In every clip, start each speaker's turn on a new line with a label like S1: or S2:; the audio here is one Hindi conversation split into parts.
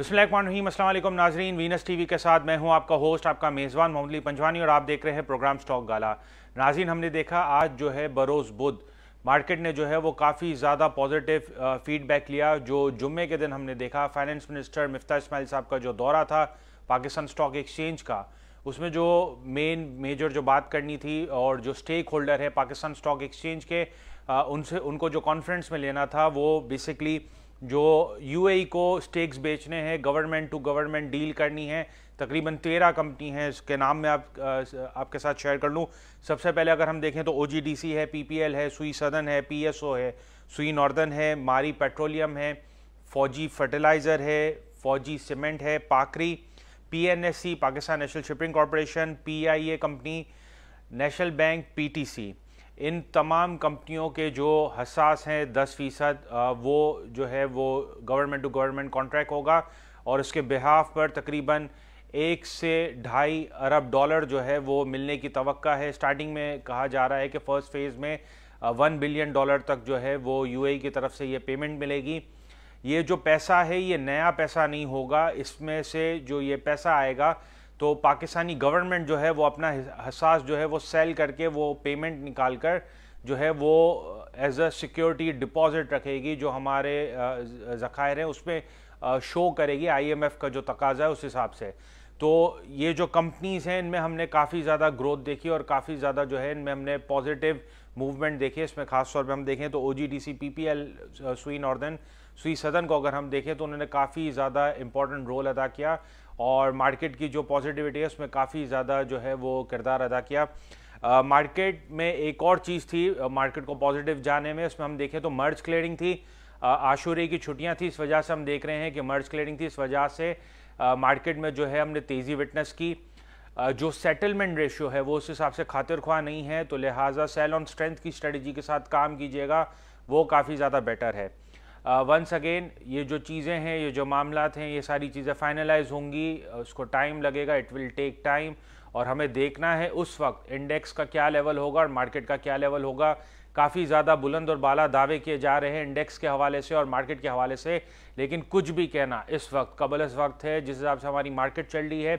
S1: वालेकुम नाजरीन वीनस टीवी के साथ मैं हूं आपका होस्ट आपका मेज़बान मोहम्मद अली पंजवानी और आप देख रहे हैं प्रोग्राम स्टॉक गाला नाजरीन हमने देखा आज जो है बरोज़ बुध मार्केट ने जो है वो काफ़ी ज़्यादा पॉजिटिव फीडबैक लिया जो जुम्मे के दिन हमने देखा फाइनेंस मिनिस्टर मफ्ता इसमाइल साहब का जो दौरा था पाकिस्तान स्टॉक एक्सचेंज का उसमें जो मेन मेजर जो बात करनी थी और जो स्टेक होल्डर है पाकिस्तान स्टॉक एक्सचेंज के उनसे उनको जो कॉन्फ्रेंस में लेना था वो बेसिकली जो यूएई e को स्टेक्स बेचने हैं गवर्नमेंट टू गवर्नमेंट डील करनी है तकरीबन तेरह कंपनी हैं इसके नाम मैं आप आपके साथ शेयर कर लूँ सबसे पहले अगर हम देखें तो ओ है पी है सुई सदन है पी है सुई नॉर्दन है मारी पेट्रोलियम है फौजी फर्टिलाइज़र है फौजी सीमेंट है पाकरी पी पाकिस्तान नेशनल शिपिंग कॉरपोरेशन पी कंपनी नेशनल बैंक पी इन तमाम कंपनियों के जो हसास हैं दस फ़ीसद वो जो है वो गवर्नमेंट टू गवर्नमेंट कॉन्ट्रैक्ट होगा और उसके बिहाफ पर तकरीबन एक से ढाई अरब डॉलर जो है वो मिलने की तवक्का है स्टार्टिंग में कहा जा रहा है कि फ़र्स्ट फेज़ में वन बिलियन डॉलर तक जो है वो यूएई e की तरफ से ये पेमेंट मिलेगी ये जो पैसा है ये नया पैसा नहीं होगा इसमें से जो ये पैसा आएगा तो पाकिस्तानी गवर्नमेंट जो है वो अपना हसास जो है वो सेल करके वो पेमेंट निकाल कर जो है वो एज अ सिक्योरिटी डिपॉजिट रखेगी जो हमारे uh, ज़खायर हैं उसमें शो uh, करेगी आईएमएफ का जो तकाजा है उस हिसाब से तो ये जो कंपनीज़ हैं इनमें हमने काफ़ी ज़्यादा ग्रोथ देखी और काफ़ी ज़्यादा जो है इनमें हमने पॉजिटिव मूवमेंट देखी इसमें खास तौर पे हम देखें तो O G D C P P L Sui northern Sui southern को अगर हम देखें तो उन्होंने काफ़ी ज़्यादा इंपॉर्टेंट रोल अदा किया और मार्केट की जो पॉजिटिविटी है उसमें काफ़ी ज़्यादा जो है वो किरदार अदा किया मार्केट में एक और चीज़ थी मार्केट को पॉजिटिव जाने में उसमें हम देखें तो मर्ज क्लियरिंग थी आशूरे की छुट्टियां थी इस वजह से हम देख रहे हैं कि मर्ज क्लियरिंग थी इस वजह से मार्केट में जो है हमने तेज़ी विटनेस की जो सेटलमेंट रेशियो है वो उस हिसाब से खातिर ख्वाह नहीं है तो लिहाजा सेल ऑन स्ट्रेंथ की स्ट्रेटजी के साथ काम कीजिएगा वो काफ़ी ज़्यादा बेटर है वंस uh, अगेन ये जो चीज़ें हैं ये जो मामला हैं ये सारी चीज़ें फाइनलाइज होंगी uh, उसको टाइम लगेगा इट विल टेक टाइम और हमें देखना है उस वक्त इंडेक्स का क्या लेवल होगा और मार्केट का क्या लेवल होगा काफ़ी ज़्यादा बुलंद और बाला दावे किए जा रहे हैं इंडेक्स के हवाले से और मार्केट के हवाले से लेकिन कुछ भी कहना इस वक्त कबल इस वक्त है जिस हिसाब से हमारी मार्केट चल रही है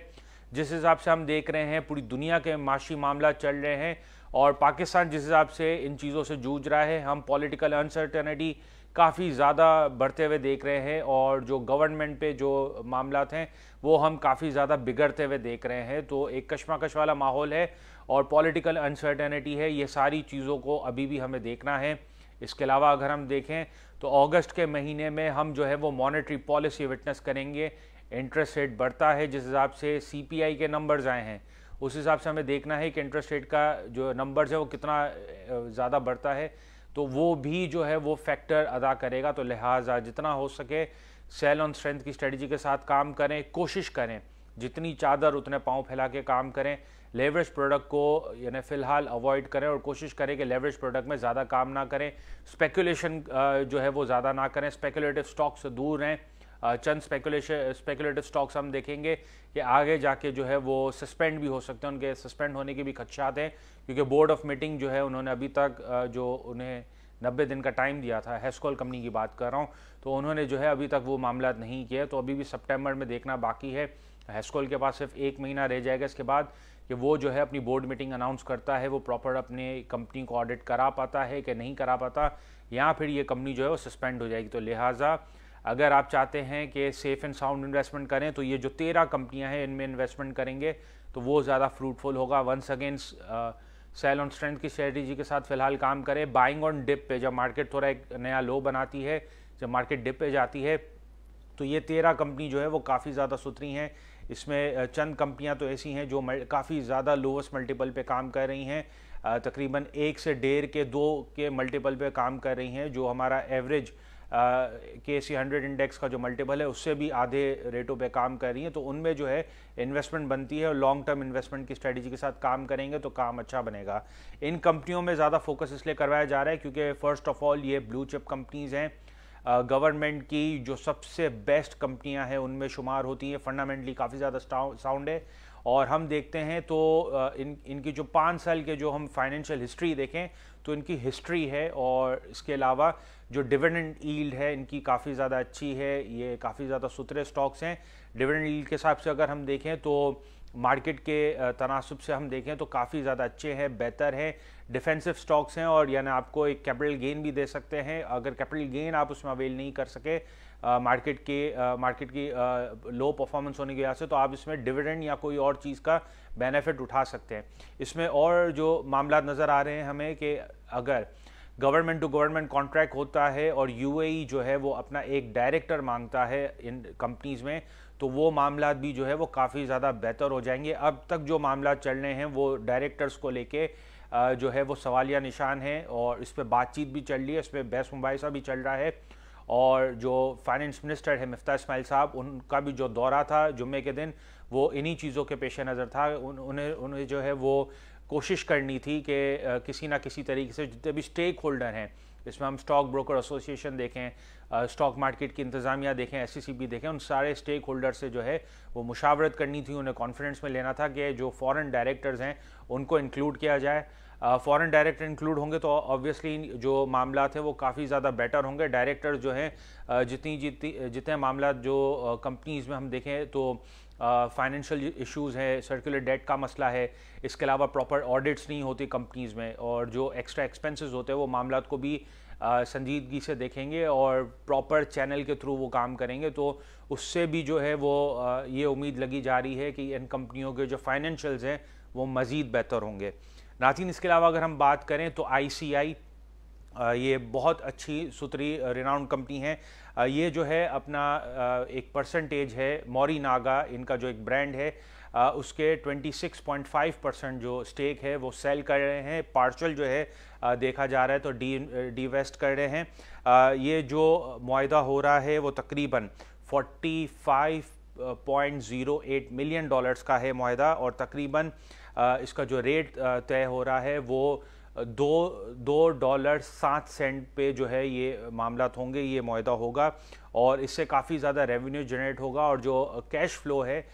S1: जिस हिसाब से हम देख रहे हैं पूरी दुनिया के माशी मामला चल रहे हैं और पाकिस्तान जिस हिसाब से इन चीज़ों से जूझ रहा है हम पॉलिटिकल अनसर्टनिटी काफ़ी ज़्यादा बढ़ते हुए देख रहे हैं और जो गवर्नमेंट पे जो मामला हैं वो हम काफ़ी ज़्यादा बिगड़ते हुए देख रहे हैं तो एक कशमाकश वाला माहौल है और पॉलिटिकल अनसर्टेनिटी है ये सारी चीज़ों को अभी भी हमें देखना है इसके अलावा अगर हम देखें तो अगस्त के महीने में हम जो है वो मॉनिटरी पॉलिसी विटनेस करेंगे इंटरेस्ट रेट बढ़ता है जिस हिसाब से सी के नंबर्स आए हैं उस हिसाब से हमें देखना है कि इंटरेस्ट रेट का जो नंबर्स है वो कितना ज़्यादा बढ़ता है तो वो भी जो है वो फैक्टर अदा करेगा तो लिहाजा जितना हो सके सेल ऑन स्ट्रेंथ की स्ट्रेटजी के साथ काम करें कोशिश करें जितनी चादर उतने पाँव फैला के काम करें लेवरेज प्रोडक्ट को यानी फ़िलहाल अवॉइड करें और कोशिश करें कि लेवरेज प्रोडक्ट में ज़्यादा काम ना करें स्पेकुलेशन जो है वो ज़्यादा ना करें स्पेकुलेटिव स्टॉक से दूर रहें चंद स्पेकुलेशन स्पेकुलेटिव स्टॉक्स हम देखेंगे कि आगे जाके जो है वो सस्पेंड भी हो सकते हैं उनके सस्पेंड होने के भी खदशात हैं क्योंकि बोर्ड ऑफ मीटिंग जो है उन्होंने अभी तक जो उन्हें नब्बे दिन का टाइम दिया था हैस्कॉल कंपनी की बात कर रहा हूँ तो उन्होंने जो है अभी तक वो मामला नहीं किया तो अभी भी सितंबर में देखना बाकी है हैस्कॉल के पास सिर्फ एक महीना रह जाएगा इसके बाद कि वो जो है अपनी बोर्ड मीटिंग अनाउंस करता है वो प्रॉपर अपने कंपनी को ऑडिट करा पाता है कि नहीं करा पाता या फिर ये कंपनी जो है वो सस्पेंड हो जाएगी तो लिहाजा अगर आप चाहते हैं कि सेफ़ एंड साउंड इन्वेस्टमेंट करें तो ये जो तेरह कंपनियां हैं इनमें इन्वेस्टमेंट करेंगे तो वो ज़्यादा फ्रूटफुल होगा once again sell on strength की स्ट्रेटेजी के साथ फिलहाल काम करें बाइंग ऑन डिप पे जब मार्केट थोड़ा एक नया लो बनाती है जब मार्केट डिप पे जाती है तो ये तेरह कंपनी जो है वो काफ़ी ज़्यादा सुथरी हैं इसमें uh, चंद कंपनियाँ तो ऐसी हैं जो काफ़ी ज़्यादा लोवेस्ट मल्टीपल पर काम कर रही हैं uh, तकरीबन एक से डेढ़ के दो के मल्टीपल पर काम कर रही हैं जो हमारा एवरेज के सी हंड्रेड इंडेक्स का जो मल्टीपल है उससे भी आधे रेटों पे काम कर रही हैं तो उनमें जो है इन्वेस्टमेंट बनती है और लॉन्ग टर्म इन्वेस्टमेंट की स्ट्रैटेजी के साथ काम करेंगे तो काम अच्छा बनेगा इन कंपनियों में ज़्यादा फोकस इसलिए करवाया जा रहा है क्योंकि फ़र्स्ट ऑफ ऑल ये ब्लू चिप कंपनीज़ हैं गवर्नमेंट की जो सबसे बेस्ट कंपनियां हैं उनमें शुमार होती हैं फंडामेंटली काफ़ी ज़्यादा साउंड है और हम देखते हैं तो इन इनकी जो पाँच साल के जो हम फाइनेंशियल हिस्ट्री देखें तो इनकी हिस्ट्री है और इसके अलावा जो डिविडेंड ईल्ड है इनकी काफ़ी ज़्यादा अच्छी है ये काफ़ी ज़्यादा सुथरे स्टॉक्स हैं डिविडेंड ईल्ड के हिसाब से अगर हम देखें तो मार्केट के तनासब से हम देखें तो काफ़ी ज़्यादा अच्छे हैं बेहतर हैं डिफेंसिव स्टॉक्स हैं और यानी आपको एक कैपिटल गेन भी दे सकते हैं अगर कैपिटल गेन आप उसमें अवेल नहीं कर सके मार्केट के मार्केट की लो परफॉर्मेंस होने की वजह से तो आप इसमें डिविडेंड या कोई और चीज़ का बेनिफिट उठा सकते हैं इसमें और जो मामला नज़र आ रहे हैं हमें कि अगर गवर्नमेंट टू गवर्नमेंट कॉन्ट्रैक्ट होता है और यूएई जो है वो अपना एक डायरेक्टर मांगता है इन कंपनीज़ में तो वो मामला भी जो है वो काफ़ी ज़्यादा बेहतर हो जाएंगे अब तक जो मामला चल रहे हैं वो डायरेक्टर्स को लेके जो है वो सवालिया निशान है और इस पर बातचीत भी चल रही है इस पर बहस मुबासा भी चल रहा है और जो फाइनेंस मिनिस्टर है मफ्ता इसमाइल साहब उनका भी जो दौरा था जुम्मे के दिन वो इन्हीं चीज़ों के पेश नज़र था उन्हें उन्हें जो है वो कोशिश करनी थी कि किसी ना किसी तरीके से जितने भी स्टेक होल्डर हैं इसमें हम स्टॉक ब्रोकर एसोसिएशन देखें स्टॉक मार्केट की इंतज़ामिया देखें एस e देखें उन सारे स्टेक होल्डर से जो है वो मुशावरत करनी थी उन्हें कॉन्फिडेंस में लेना था कि जो फॉरेन डायरेक्टर्स हैं उनको इंक्लूड किया जाए फॉरेन डायरेक्टर इंक्लूड होंगे तो ऑब्वियसली जो मामला हैं वो काफ़ी ज़्यादा बेटर होंगे डायरेक्टर जो हैं जितनी जितनी जितने मामला जो कंपनीज़ में हम देखें तो फाइनेंशियल इश्यूज़ हैं सर्कुलर डेट का मसला है इसके अलावा प्रॉपर ऑडिट्स नहीं होती कंपनीज़ में और जो एक्स्ट्रा एक्सपेंसेस होते हैं वो मामला को भी संजीदगी से देखेंगे और प्रॉपर चैनल के थ्रू वो काम करेंगे तो उससे भी जो है वो ये उम्मीद लगी जा रही है कि इन कंपनियों के जो फाइनेंशियल्स हैं वो मज़ीद बेहतर होंगे नाजिन इसके अलावा अगर हम बात करें तो आईसीआई ये बहुत अच्छी सुतरी रिनाउंड कंपनी है ये जो है अपना एक परसेंटेज है मौरी नागा इनका जो एक ब्रांड है उसके 26.5 परसेंट जो स्टेक है वो सेल कर रहे हैं पार्शल जो है देखा जा रहा है तो डी डीवेस्ट कर रहे हैं ये जो माहा हो रहा है वो तकरीबन 45.08 मिलियन डॉलर्स का है माहा और तकरीबन इसका जो रेट तय हो रहा है वो दो दो डॉलर सात सेंट पे जो है ये मामला होंगे ये माहा होगा और इससे काफ़ी ज़्यादा रेवेन्यू जनरेट होगा और जो कैश फ्लो है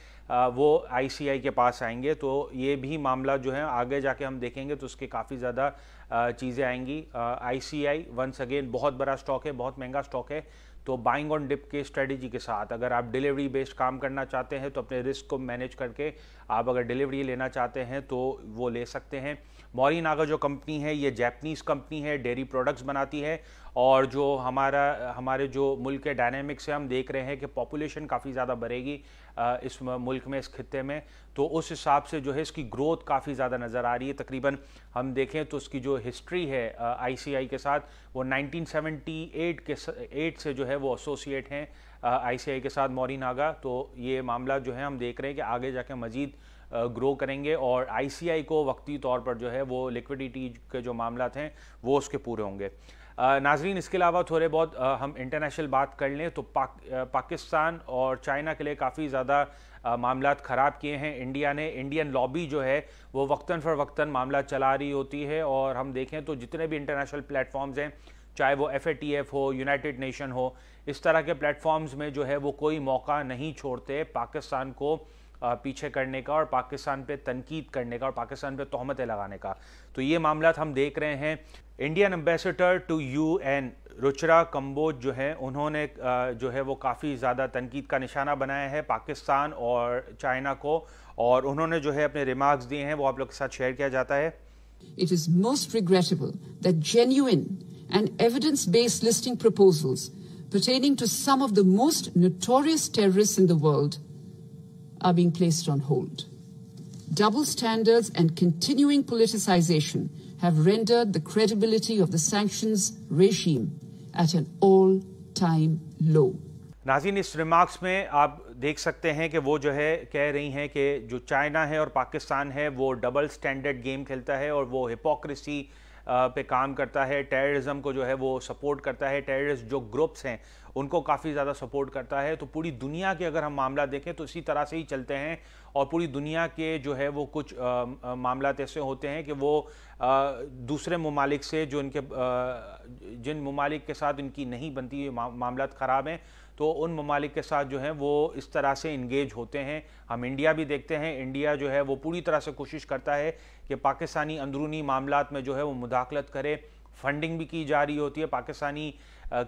S1: वो आईसीआई के पास आएंगे तो ये भी मामला जो है आगे जाके हम देखेंगे तो उसके काफ़ी ज़्यादा चीज़ें आएंगी आईसीआई वंस अगेन बहुत बड़ा स्टॉक है बहुत महंगा स्टॉक है तो बाइंग ऑन डिप के स्ट्रेटजी के साथ अगर आप डिलीवरी बेस्ड काम करना चाहते हैं तो अपने रिस्क को मैनेज करके आप अगर डिलीवरी लेना चाहते हैं तो वो ले सकते हैं मौरी नागा जो कंपनी है ये जैपनीज़ कंपनी है डेयरी प्रोडक्ट्स बनाती है और जो हमारा हमारे जो मुल्क के डायनेमिक्स है हम देख रहे हैं कि पॉपुलेशन काफ़ी ज़्यादा बढ़ेगी इस मुल्क में इस खत्े में तो उस हिसाब से जो है इसकी ग्रोथ काफ़ी ज़्यादा नज़र आ रही है तकरीबन हम देखें तो उसकी जो हिस्ट्री है आईसीआई के साथ वो 1978 के एट से जो है वो एसोसिएट हैं आईसीआई के साथ मौरी नागा तो ये मामला जो है हम देख रहे हैं कि आगे जाके मजीद ग्रो करेंगे और आईसीआई को वक्ती तौर पर जो है वो लिक्विडिटी के जो मामला हैं वो उसके पूरे होंगे नाजरीन इसके अलावा थोड़े बहुत हम इंटरनेशनल बात कर लें तो पाक, पाकिस्तान और चाइना के लिए काफ़ी ज़्यादा मामला ख़राब किए हैं इंडिया ने इंडियन लॉबी जो है वो वक्ता फ़र वक्तन मामला चला रही होती है और हम देखें तो जितने भी इंटरनेशनल प्लेटफॉर्म्स हैं चाहे वो एफ हो यूनाइटेड नेशन हो इस तरह के प्लेटफॉर्म्स में जो है वो कोई मौका नहीं छोड़ते पाकिस्तान को पीछे करने का और पाकिस्तान पे तनकीद करने का और पाकिस्तान पे तोहमतें लगाने का तो ये मामला हम देख रहे हैं Indian ambassador to U N Ruchira Kamboj जो है उन्होंने जो है वो काफ़ी ज़्यादा तनकीद का निशाना बनाया है पाकिस्तान और चाइना को और उन्होंने जो है अपने रिमार्क्स दिए हैं वो आप लोग के साथ शेयर किया जाता है it is most regrettable that genuine and evidence-based listing proposals pertaining to some of the most notorious terrorists in the world are being placed on hold. Double standards and continuing politicization have rendered the credibility of the sanctions regime at an all-time low. नाजीन इस रिमार्क्स में आप देख सकते हैं कि वो जो है कह रही हैं कि जो चाइना है और पाकिस्तान है वो डबल स्टैंडर्ड गेम खेलता है और वो हिपोक्रेसी पे काम करता है टेररिज्म को जो है वो सपोर्ट करता है टेररिस्ट जो ग्रुप्स हैं उनको काफ़ी ज़्यादा सपोर्ट करता है तो पूरी दुनिया के अगर हम मामला देखें तो इसी तरह से ही चलते हैं और पूरी दुनिया के जो है वो कुछ मामला ऐसे होते हैं कि वो आ, दूसरे ममालिक से जो इनके आ, जिन ममालिक के साथ इनकी नहीं बनती मामला ख़राब हैं तो उन ममालिक के साथ जो है वो इस तरह से इंगेज होते हैं हम इंडिया भी देखते हैं इंडिया जो है वो पूरी तरह से कोशिश करता है कि पाकिस्तानी अंदरूनी मामला में जो है वो मुदाखलत करे फंडिंग भी की जा रही होती है पाकिस्तानी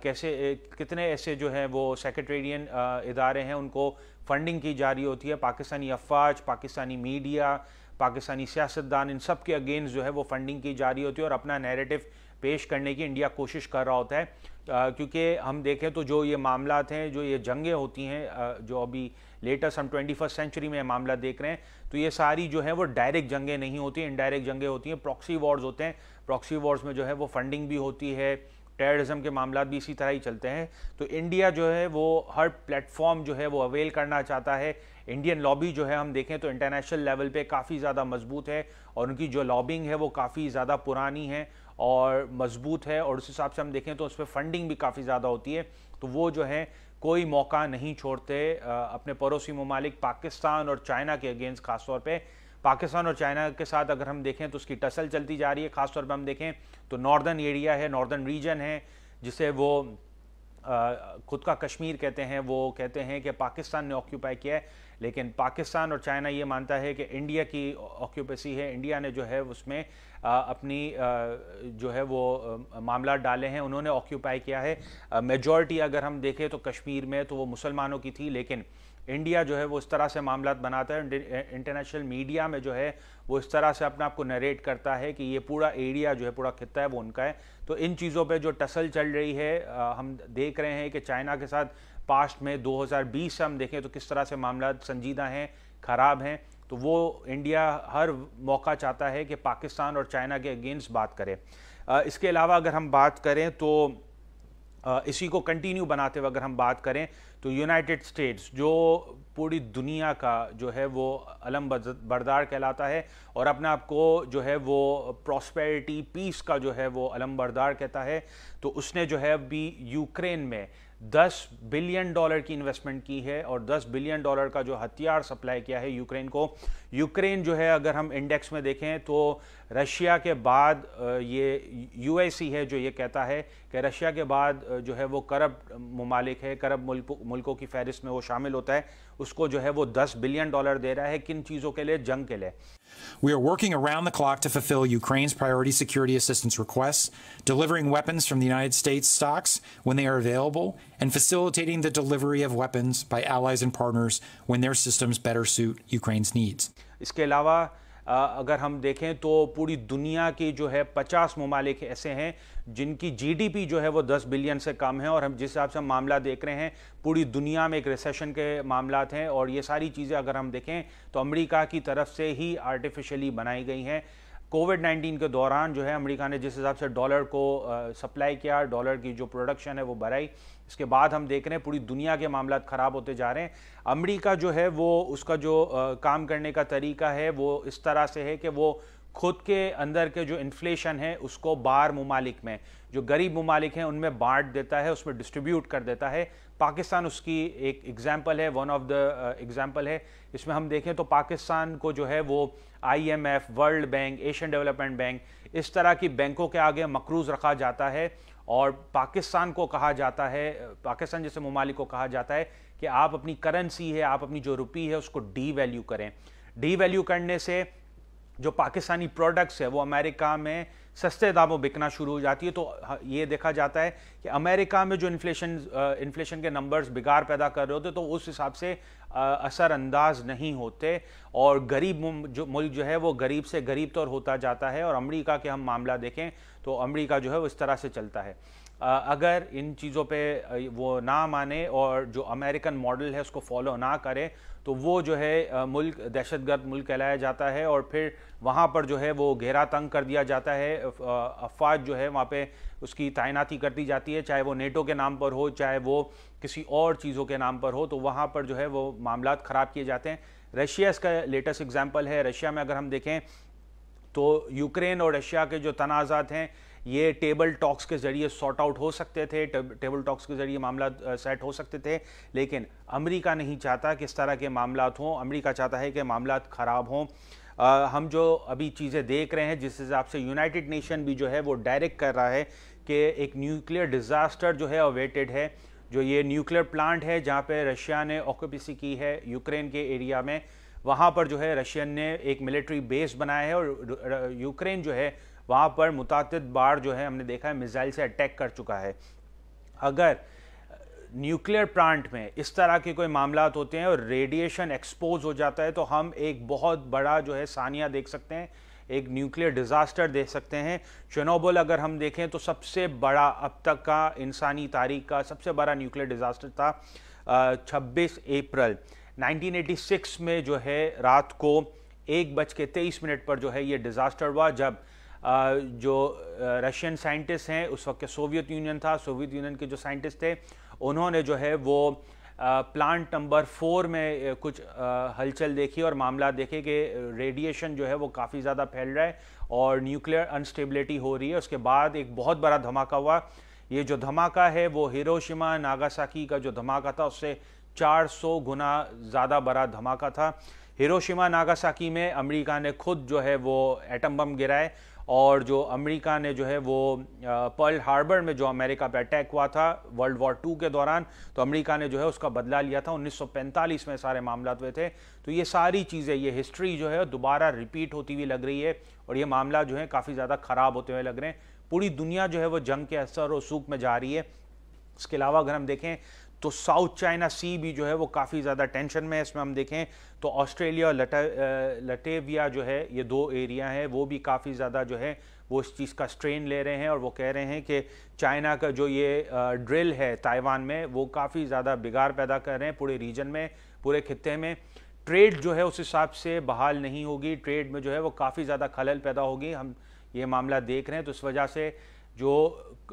S1: कैसे कितने ऐसे जो हैं वो सेक्रेटेरियन इदारे हैं उनको फंडिंग की जा रही होती है पाकिस्तानी अफवाज पाकिस्तानी मीडिया पाकिस्तानी सियासतदान इन सब के अगेंस्ट जो है वो फंडिंग की जा रही होती है और अपना नैरेटिव पेश करने की इंडिया कोशिश कर रहा होता है क्योंकि हम देखें तो जो ये मामला हैं जो ये जंगें होती हैं जो अभी लेटेस्ट हम ट्वेंटी फर्स्ट सेंचुरी में मामला देख रहे हैं तो ये सारी जो है वो डायरेक्ट जंगें नहीं होती इनडायरेक्ट जंगें होती हैं प्रॉक्सी वॉर्स होते हैं प्रॉक्सी वॉर्स में जो है वो फंडिंग भी होती है टेररिज्म के मामला भी इसी तरह ही चलते हैं तो इंडिया जो है वो हर प्लेटफॉर्म जो है वो अवेल करना चाहता है इंडियन लॉबी जो है हम देखें तो इंटरनेशनल लेवल पे काफ़ी ज़्यादा मजबूत है और उनकी जो लॉबिंग है वो काफ़ी ज़्यादा पुरानी है और मजबूत है और उस हिसाब से हम देखें तो उस पर फंडिंग भी काफ़ी ज़्यादा होती है तो वो जो है कोई मौका नहीं छोड़ते अपने पड़ोसी ममालिक पाकिस्तान और चाइना के अगेंस्ट खासतौर पर पाकिस्तान और चाइना के साथ अगर हम देखें तो उसकी टसल चलती जा रही है खासतौर पर हम देखें तो नॉर्दर्न एरिया है नॉर्दर्न रीजन है जिसे वो खुद का कश्मीर कहते हैं वो कहते हैं कि पाकिस्तान ने ऑक्यूपाई किया है लेकिन पाकिस्तान और चाइना ये मानता है कि इंडिया की ऑक्यूपेसी है इंडिया ने जो है उसमें अपनी जो है वो मामला डाले हैं उन्होंने ऑक्यूपाई किया है मेजॉरिटी अगर हम देखें तो कश्मीर में तो वो मुसलमानों की थी लेकिन इंडिया जो है वो इस तरह से मामला बनाता है इंटरनेशनल मीडिया में जो है वो इस तरह से अपने आप को नरेट करता है कि ये पूरा एरिया जो है पूरा खत्ता है वो उनका है तो इन चीज़ों पे जो टसल चल रही है आ, हम देख रहे हैं कि चाइना के साथ पास्ट में 2020 से हम देखें तो किस तरह से मामला संजीदा हैं ख़राब हैं तो वो इंडिया हर मौका चाहता है कि पाकिस्तान और चाइना के अगेंस्ट बात करें इसके अलावा अगर हम बात करें तो इसी को कंटिन्यू बनाते हुए अगर हम बात करें तो यूनाइटेड स्टेट्स जो पूरी दुनिया का जो है वो अलम बरदार कहलाता है और अपने आप को जो है वो प्रॉस्पेरिटी पीस का जो है वो अलम बरदार कहता है तो उसने जो है अभी यूक्रेन में 10 बिलियन डॉलर की इन्वेस्टमेंट की है और 10 बिलियन डॉलर का जो हथियार सप्लाई किया है यूक्रेन को यूक्रेन जो है अगर हम इंडेक्स में देखें तो रशिया के बाद ये यूएसई है जो ये कहता है कि रशिया के बाद जो है वो करब ममालिक है करब मुल्क, मुल्कों की फहरिस्त में वो शामिल होता है उसको जो है वो 10 बिलियन डॉलर दे रहा है किन चीज़ों के लिए जंग के लिए We are working around the clock to fulfill Ukraine's priority security assistance requests, delivering weapons from the United States stocks when they are available, and facilitating the delivery of weapons by allies and partners when their systems better suit Ukraine's needs. इसके अलावा अगर हम देखें तो पूरी दुनिया की जो है 50 ममालिक ऐसे हैं जिनकी जीडीपी जो है वो 10 बिलियन से कम है और हम जिस हिसाब से मामला देख रहे हैं पूरी दुनिया में एक रिसेशन के मामला हैं और ये सारी चीज़ें अगर हम देखें तो अमेरिका की तरफ से ही आर्टिफिशली बनाई गई हैं कोविड 19 के दौरान जो है अमेरिका ने जिस हिसाब से डॉलर को सप्लाई किया डॉलर की जो प्रोडक्शन है वो बढ़ाई इसके बाद हम देख रहे हैं पूरी दुनिया के मामला ख़राब होते जा रहे हैं अमेरिका जो है वो उसका जो आ, काम करने का तरीका है वो इस तरह से है कि वो खुद के अंदर के जो इन्फ्लेशन है उसको बाहर ममालिक में जो गरीब ममालिक हैं उनमें बांट देता है उसमें डिस्ट्रीब्यूट कर देता है पाकिस्तान उसकी एक एग्ज़ाम्पल है वन ऑफ द एग्ज़ाम्पल है इसमें हम देखें तो पाकिस्तान को जो है वो IMF world bank Asian development bank इस तरह की बैंकों के आगे मकरूज रखा जाता है और पाकिस्तान को कहा जाता है पाकिस्तान जैसे ममालिक को कहा जाता है कि आप अपनी करेंसी है आप अपनी जो रुपी है उसको डी वैल्यू करें डी वैल्यू करने से जो पाकिस्तानी प्रोडक्ट्स है वो अमेरिका में सस्ते दामों बिकना शुरू हो जाती है तो ये देखा जाता है कि अमेरिका में जो इन्फ्लेशन इन्फ्लेशन के नंबर्स बिगाड़ पैदा कर रहे होते तो उस हिसाब से असरअंदाज नहीं होते और गरीब जो मुल्क जो है वो गरीब से गरीब तौर होता जाता है और अमरीका के हम मामला देखें तो अमरीका जो है वो इस तरह से चलता है अगर इन चीज़ों पे वो ना माने और जो अमेरिकन मॉडल है उसको फॉलो ना करें तो वो जो है मुल्क दहशत गर्द मुल्क कहलाया जाता है और फिर वहाँ पर जो है वो घेरा तंग कर दिया जाता है अफवाज जो है वहाँ पे उसकी तैनाती कर दी जाती है चाहे वो नेटो के नाम पर हो चाहे वो किसी और चीज़ों के नाम पर हो तो वहाँ पर जो है वो मामला ख़राब किए जाते हैं रशिया इसका लेटेस्ट एग्जाम्पल है रशिया में अगर हम देखें तो यूक्रेन और रशिया के जो तनाज़ात हैं ये टेबल टॉक्स के जरिए सॉर्ट आउट हो सकते थे टेबल टॉक्स के जरिए मामला सेट हो सकते थे लेकिन अमेरिका नहीं चाहता किस तरह के मामला हों अमेरिका चाहता है कि मामला ख़राब हों हम जो अभी चीज़ें देख रहे हैं जिस हिसाब से यूनाइटेड नेशन भी जो है वो डायरेक्ट कर रहा है कि एक न्यूक्लियर डिज़ास्टर जो है अवेटेड है जो ये न्यूक्लियर प्लांट है जहाँ पर रशिया ने ऑक्यूपेसी की है यूक्रेन के एरिया में वहाँ पर जो है रशियन ने एक मिलिट्री बेस बनाया है और यूक्रेन जो है वहाँ पर मुतद बार जो है हमने देखा है मिज़ाइल से अटैक कर चुका है अगर न्यूक्लियर प्लांट में इस तरह के कोई मामला होते हैं और रेडिएशन एक्सपोज हो जाता है तो हम एक बहुत बड़ा जो है सानिया देख सकते हैं एक न्यूक्लियर डिज़ास्टर देख सकते हैं चनोबल अगर हम देखें तो सबसे बड़ा अब तक का इंसानी तारीख का सबसे बड़ा न्यूक्लियर डिज़ास्टर था छब्बीस अप्रैल 1986 में जो है रात को एक बज के तेईस मिनट पर जो है ये डिज़ास्टर हुआ जब जो रशियन साइंटिस्ट हैं उस वक्त के सोवियत यूनियन था सोवियत यूनियन के जो साइंटिस्ट थे उन्होंने जो है वो प्लांट नंबर फोर में कुछ हलचल देखी और मामला देखे कि रेडिएशन जो है वो काफ़ी ज़्यादा फैल रहा है और न्यूक्लियर अनस्टेबिलिटी हो रही है उसके बाद एक बहुत बड़ा धमाका हुआ ये जो धमाका है वो हिरोशिमा नागासाकी का जो धमाका था उससे 400 गुना ज़्यादा बड़ा धमाका था हिरोशिमा नागासाकी में अमेरिका ने खुद जो है वो एटम बम गिराए और जो अमेरिका ने जो है वो पर्ल हार्बर में जो अमेरिका पर अटैक हुआ था वर्ल्ड वॉर टू के दौरान तो अमेरिका ने जो है उसका बदला लिया था 1945 में सारे मामला हुए थे तो ये सारी चीज़ें ये हिस्ट्री जो है दोबारा रिपीट होती हुई लग रही है और ये मामला जो है काफ़ी ज़्यादा ख़राब होते हुए लग रहे हैं पूरी दुनिया जो है वो जंग के असर और सूख में जा रही है इसके अलावा अगर हम देखें तो साउथ चाइना सी भी जो है वो काफ़ी ज़्यादा टेंशन में है इसमें हम देखें तो ऑस्ट्रेलिया और लटे लटेविया जो है ये दो एरिया हैं वो भी काफ़ी ज़्यादा जो है वो इस चीज़ का स्ट्रेन ले रहे हैं और वो कह रहे हैं कि चाइना का जो ये ड्रिल है ताइवान में वो काफ़ी ज़्यादा बिगाड़ पैदा कर रहे हैं पूरे रीजन में पूरे खत्े में ट्रेड जो है उस हिसाब से बहाल नहीं होगी ट्रेड में जो है वो काफ़ी ज़्यादा खलल पैदा होगी हम ये मामला देख रहे हैं तो इस वजह से जो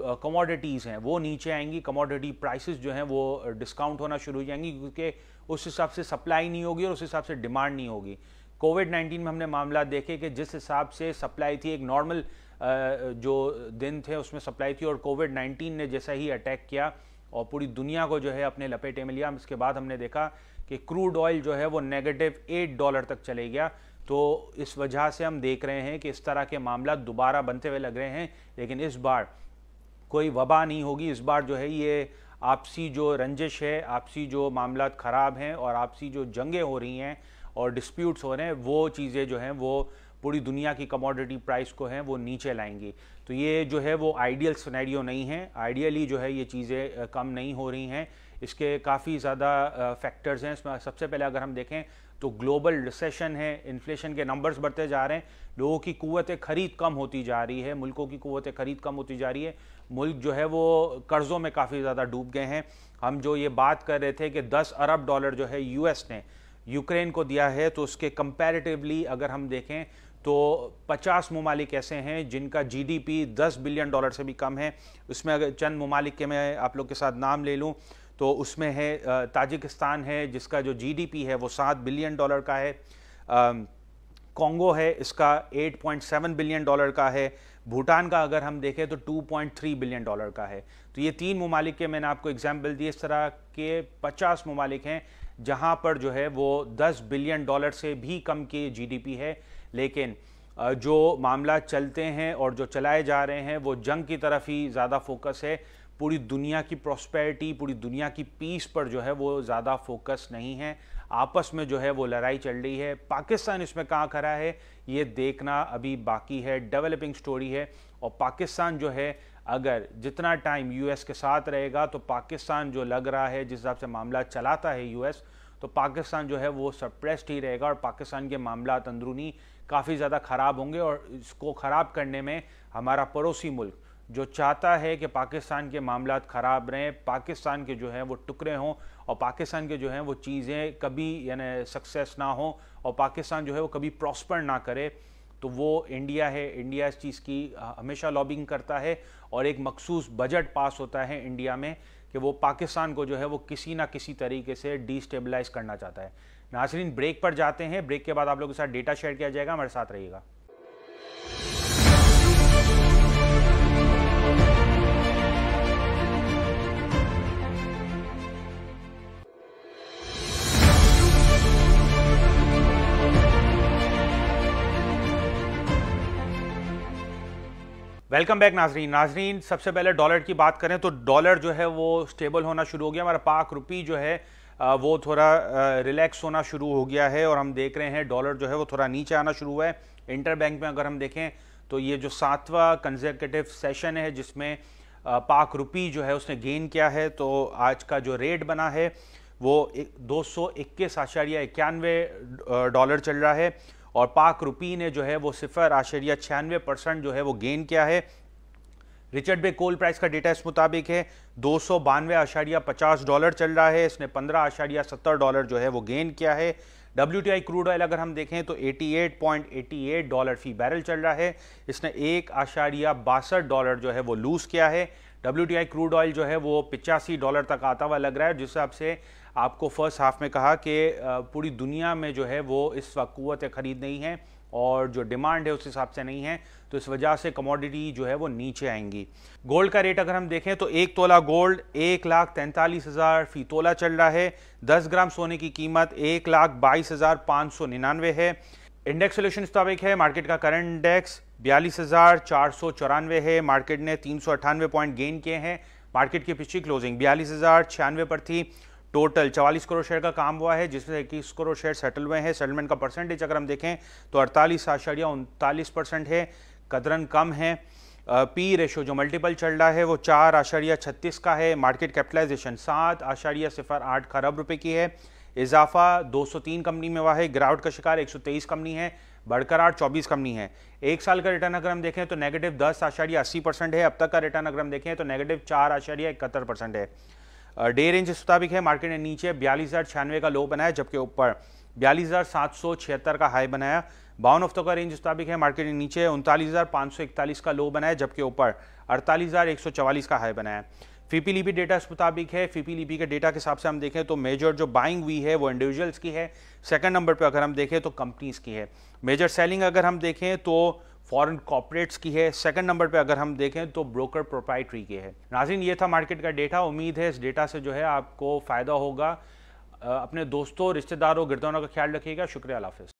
S1: कमोडिटीज़ हैं वो नीचे आएंगी कमोडिटी प्राइसेस जो हैं वो डिस्काउंट होना शुरू हो जाएंगी क्योंकि उस हिसाब से सप्लाई नहीं होगी और उस हिसाब से डिमांड नहीं होगी कोविड 19 में हमने मामला देखे कि जिस हिसाब से सप्लाई थी एक नॉर्मल जो दिन थे उसमें सप्लाई थी और कोविड 19 ने जैसा ही अटैक किया और पूरी दुनिया को जो है अपने लपेटे में लिया इसके बाद हमने देखा कि क्रूड ऑयल जो है वो नेगेटिव एट डॉलर तक चले गया तो इस वजह से हम देख रहे हैं कि इस तरह के मामला दोबारा बनते हुए लग रहे हैं लेकिन इस बार कोई वबा नहीं होगी इस बार जो है ये आपसी जो रंजिश है आपसी जो मामला ख़राब हैं और आपसी जो जंगें हो रही हैं और डिस्प्यूट्स हो रहे हैं वो चीज़ें जो हैं वो पूरी दुनिया की कमोडिटी प्राइस को हैं वो नीचे लाएंगी तो ये जो है वो आइडियल सिनेरियो नहीं है आइडियली जो है ये चीज़ें कम नहीं हो रही हैं इसके काफ़ी ज़्यादा फैक्टर्स हैं इसमें सबसे पहले अगर हम देखें तो ग्लोबल रिसेशन है इन्फ्लेशन के नंबर्स बढ़ते जा रहे हैं लोगों की क़ुतें खरीद कम होती जा रही है मुल्कों की क़वत खरीद कम होती जा रही है मुल्क जो है वो कर्ज़ों में काफ़ी ज़्यादा डूब गए हैं हम जो ये बात कर रहे थे कि 10 अरब डॉलर जो है यूएस ने यूक्रेन को दिया है तो उसके कंपैरेटिवली अगर हम देखें तो 50 ममालिक ऐसे हैं जिनका जीडीपी 10 बिलियन डॉलर से भी कम है उसमें अगर चंद ममालिक के मैं आप लोग के साथ नाम ले लूँ तो उसमें है ताजिकिस्तान है जिसका जो जीडीपी है वो सात बिलियन डॉलर का है कॉन्गो है इसका 8.7 बिलियन डॉलर का है भूटान का अगर हम देखें तो 2.3 बिलियन डॉलर का है तो ये तीन ममालिक के मैंने आपको एग्जाम्पल दिए इस तरह के 50 ममालिक हैं जहाँ पर जो है वो 10 बिलियन डॉलर से भी कम के जीडीपी है लेकिन जो मामला चलते हैं और जो चलाए जा रहे हैं वो जंग की तरफ ही ज़्यादा फोकस है पूरी दुनिया की प्रॉस्पेरिटी पूरी दुनिया की पीस पर जो है वो ज़्यादा फोकस नहीं है आपस में जो है वो लड़ाई चल रही है पाकिस्तान इसमें कहाँ खड़ा है ये देखना अभी बाकी है डेवलपिंग स्टोरी है और पाकिस्तान जो है अगर जितना टाइम यूएस के साथ रहेगा तो पाकिस्तान जो लग रहा है जिस हिसाब से मामला चलाता है यूएस तो पाकिस्तान जो है वो सप्रेस्ड ही रहेगा और पाकिस्तान के मामला अंदरूनी काफ़ी ज़्यादा ख़राब होंगे और इसको ख़राब करने में हमारा पड़ोसी मुल्क जो चाहता है कि पाकिस्तान के मामला ख़राब रहें पाकिस्तान के जो हैं वो टुकड़े हों और पाकिस्तान के जो हैं वो चीज़ें कभी यानी सक्सेस ना हों और पाकिस्तान जो है वो कभी प्रॉस्पर ना करे तो वो इंडिया है इंडिया इस चीज़ की हमेशा लॉबिंग करता है और एक मखसूस बजट पास होता है इंडिया में कि वो पाकिस्तान को जो है वो किसी ना किसी तरीके से डिस्टेबलाइज करना चाहता है नासरीन ब्रेक पर जाते हैं ब्रेक के बाद आप लोगों के साथ डेटा शेयर किया जाएगा हमारे साथ रहिएगा वेलकम बैक नाजरीन नाजरीन सबसे पहले डॉलर की बात करें तो डॉलर जो है वो स्टेबल होना शुरू हो गया हमारा पाक रुपी जो है वो थोड़ा रिलैक्स होना शुरू हो गया है और हम देख रहे हैं डॉलर जो है वो थोड़ा नीचे आना शुरू हुआ है इंटर बैंक में अगर हम देखें तो ये जो सातवां कंजर्केटिव सेशन है जिसमें पाक रुपी जो है उसने गेन किया है तो आज का जो रेट बना है वो दो सौ इक्कीस आशारिया इक्यानवे डॉलर चल रहा है और पाक रुपी ने जो है वो सिफर आशरिया छियानवे परसेंट जो है वो गेन किया है रिचर्ड बे कोल प्राइस का डेटा इस मुताबिक है दो सौ बानवे आशारिया पचास डॉलर चल रहा है इसने पंद्रह आशारिया सत्तर डॉलर जो है वो गेन किया है W T I crude oil अगर हम देखें तो 88.88 डॉलर फी बैरल चल रहा है इसने एक आशारिया बासठ डॉलर जो है वो लूज़ किया है W T I crude oil जो है वो पिचासी डॉलर तक आता हुआ लग रहा है जिस हिसाब से आपको फर्स्ट हाफ में कहा कि पूरी दुनिया में जो है वो इस वक्त क़ुत ख़रीद नहीं है और जो डिमांड है उस हिसाब से नहीं है तो इस वजह से कमोडिटी जो है वो नीचे आएंगी गोल्ड का रेट अगर हम देखें तो एक तोला गोल्ड एक लाख तैंतालीस हज़ार फी तोला चल रहा है दस ग्राम सोने की कीमत एक लाख बाईस हज़ार पाँच सौ निन्यानवे है इंडेक्स सोल्यूशन मुताबिक है मार्केट का करंट इंडेक्स बयालीस हज़ार चार सौ चौरानवे है मार्केट ने तीन सौ अट्ठानवे पॉइंट गेन किए हैं मार्केट की पिछली क्लोजिंग बयालीस हज़ार छियानवे पर थी टोटल 44 करोड़ शेयर का काम हुआ है जिसमें इक्कीस करोड़ शेयर सेटल हुए हैं सेटलमेंट का परसेंटेज अगर हम देखें तो अड़तालीस आशारिया उनतालीस परसेंट है कदरन कम है पी रेशो जो मल्टीपल चल रहा है वो चार आशारिया छत्तीस का है मार्केट कैपिटलाइजेशन सात आशारिया सिफर आठ खरब रुपए की है इजाफा 203 कंपनी में हुआ है गिरावट का शिकार 123 कंपनी है बढ़कर आठ चौबीस कंपनी है एक साल का रिटर्न अगर हम देखें तो नेगेटिव दस आशारिया अस्सी परसेंट है अब तक का रिटर्न अगर हम देखें तो नेगेटिव चार आशारिया इकहत्तर परसेंट है डे रेंज इस मुताबिक है मार्केट ने नीचे बयालीस हज़ार छियानवे का लो बनाया जबकि ऊपर बयालीस हज़ार सात सौ छिहत्तर का हाई बनाया बावन हफ्तों का रेंज इस मुताबिक है मार्केट ने नीचे उनतालीस हज़ार पांच सौ इकतालीस का लो बनाया जबकि ऊपर अड़तालीस हज़ार एक सौ चवालीस का हाई बनाया फीपी लीपी डेटा इस मुताबिक है फीपी लिपी के डेटा के हिसाब से हम देखें तो मेजर जो बाइंग हुई है वो इंडिविजुअल्स की है सेकंड नंबर पे अगर हम देखें तो कंपनीज की है मेजर सेलिंग अगर हम देखें तो फॉरेन कॉपरेट्स की है सेकंड नंबर पे अगर हम देखें तो ब्रोकर प्रोपाइट्री की है नाजिन ये था मार्केट का डेटा उम्मीद है इस डेटा से जो है आपको फ़ायदा होगा अपने दोस्तों रिश्तेदारों गिरदानों का ख्याल रखिएगा शुक्रिया हाफिज़